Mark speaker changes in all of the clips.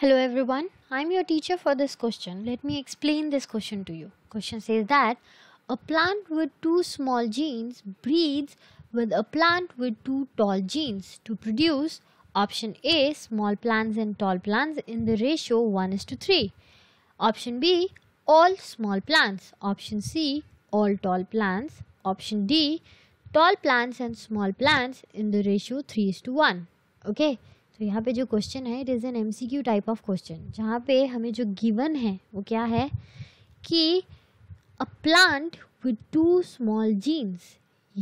Speaker 1: Hello everyone, I'm your teacher for this question. Let me explain this question to you. Question says that a plant with two small genes breeds with a plant with two tall genes to produce option A small plants and tall plants in the ratio 1 is to 3. Option B all small plants. Option C all tall plants. Option D tall plants and small plants in the ratio 3 is to 1. Okay. तो यहाँ पे जो question है it is an MCQ type of question जहाँ पे हमें जो given है वो क्या है कि a plant with two small genes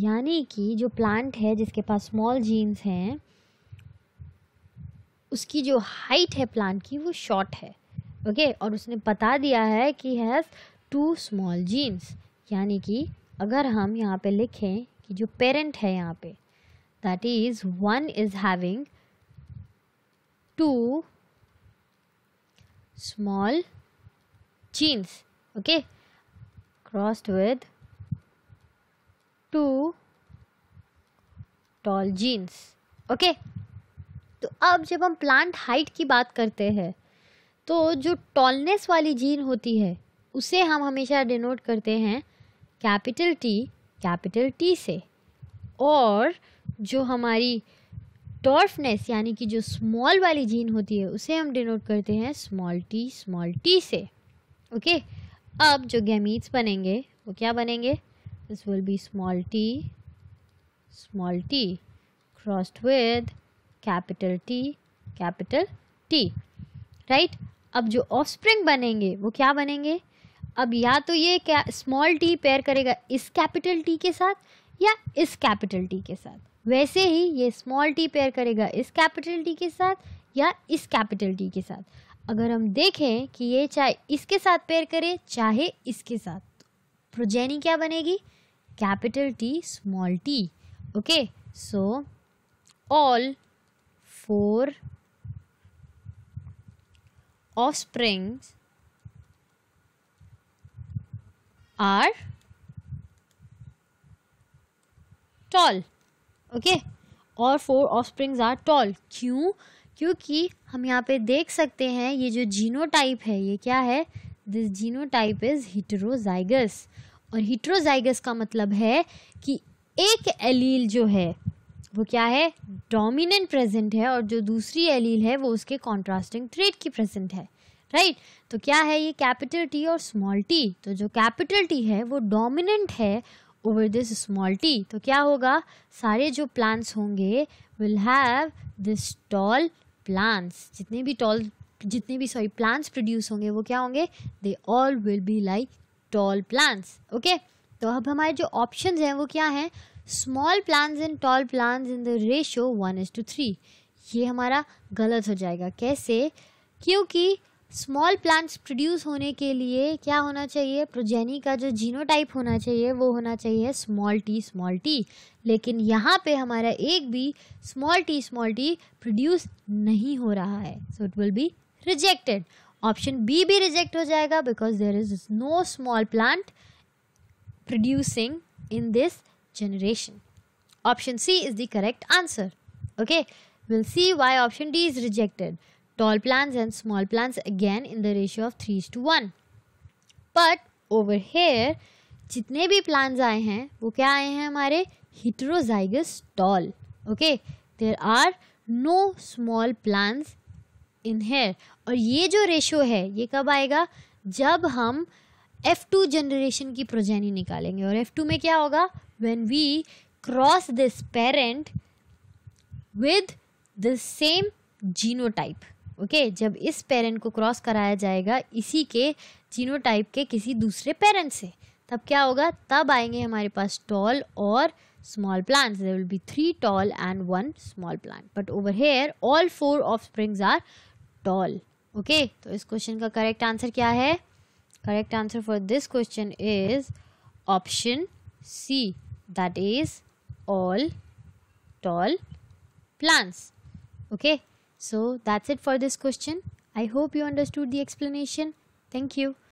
Speaker 1: यानी कि जो प्लांट है जिसके पास स्मॉल जीन्स हैं उसकी जो हाइट है प्लांट की वो शॉर्ट है ओके okay? और उसने बता दिया है कि हैज़ टू स्मॉल जीन्स यानी कि अगर हम यहाँ पे लिखें कि जो पेरेंट है यहाँ पे that is one is having two small chains okay crossed with two tall jeans okay तो अब जब हम प्लांट हाइट की बात करते हैं तो जो टॉलनेस वाली जीन होती है उसे हम हमेशा डिनोट करते हैं कैपिटल टी कैपिटल टी से और जो हमारी डॉर्फनेस यानी कि जो स्मॉल वाली जीन होती है उसे हम डिनोट करते हैं स्मॉल टी स्मॉल टी से ओके okay? अब जो गैमीट्स बनेंगे वो क्या बनेंगे this will be small T small T crossed with capital T capital T right अब जो ऑफस्प्रिंग बनेंगे वो क्या बनेंगे अब या तो ये क्या स्मॉल टी पेयर करेगा इस कैपिटल टी के साथ या इस कैपिटल टी के साथ वैसे ही ये स्मॉल टी पेयर करेगा इस कैपिटल टी के साथ या इस कैपिटल टी के साथ अगर हम देखें कि ये चाहे इसके साथ पेयर करे चाहे इसके साथ प्रोजेनी तो क्या बनेगी capital T small T okay so all four springs are tall okay और फोर ऑफस्प्रिंग्स आर टॉल क्यों क्योंकि हम यहाँ पे देख सकते हैं ये जो जीनोटाइप है ये क्या है दिस जीनोटाइप इज़ हिटरोजाइगस और हिटरोजाइगस का मतलब है कि एक एलील जो है वो क्या है डोमिनेंट प्रेजेंट है और जो दूसरी एलील है वो उसके कॉन्ट्रास्टिंग ट्रेड की प्रेजेंट है राइट right? तो क्या है ये कैपिटल टी और स्मॉल टी तो जो कैपिटल टी है वो डोमिनेंट है ओवर दिस स्मॉल टी तो क्या होगा सारे जो प्लांट्स होंगे will have this tall plants जितने भी टॉल जितने भी सॉरी प्लांट्स प्रोड्यूस होंगे वो क्या होंगे they all will be like tall plants okay तो अब हमारे जो ऑप्शन हैं वो क्या हैं small plants and tall plants in the ratio one is to three ये हमारा गलत हो जाएगा कैसे क्योंकि स्मॉल प्लांट्स प्रोड्यूस होने के लिए क्या होना चाहिए प्रोजेनी का जो जीनोटाइप होना चाहिए वो होना चाहिए स्मॉल टी स्मॉल टी लेकिन यहाँ पे हमारा एक भी small T small T produce नहीं हो रहा है so it will be rejected option B भी रिजेक्ट हो जाएगा because there is no small plant producing in this generation option C is the correct answer okay will see why option D is rejected tall plants and small plants again in the ratio of three to one But over here, जितने भी plants आए हैं वो क्या आए हैं हमारे heterozygous tall okay there are no small plants in here और ये जो ratio है ये कब आएगा जब हम F2 टू जनरेशन की प्रोजेनी निकालेंगे और F2 में क्या होगा when we cross this parent with the same genotype okay जब इस पेरेंट को क्रॉस कराया जाएगा इसी के जीनोटाइप के किसी दूसरे पेरेंट से तब क्या होगा तब आएंगे हमारे पास टॉल और small plants there will be three tall and one small plant but over here all four of springs are tall okay तो इस क्वेश्चन का करेक्ट आंसर क्या है correct answer for this question is option C that is all tall plants okay So that's it for this question. I hope you understood the explanation. Thank you.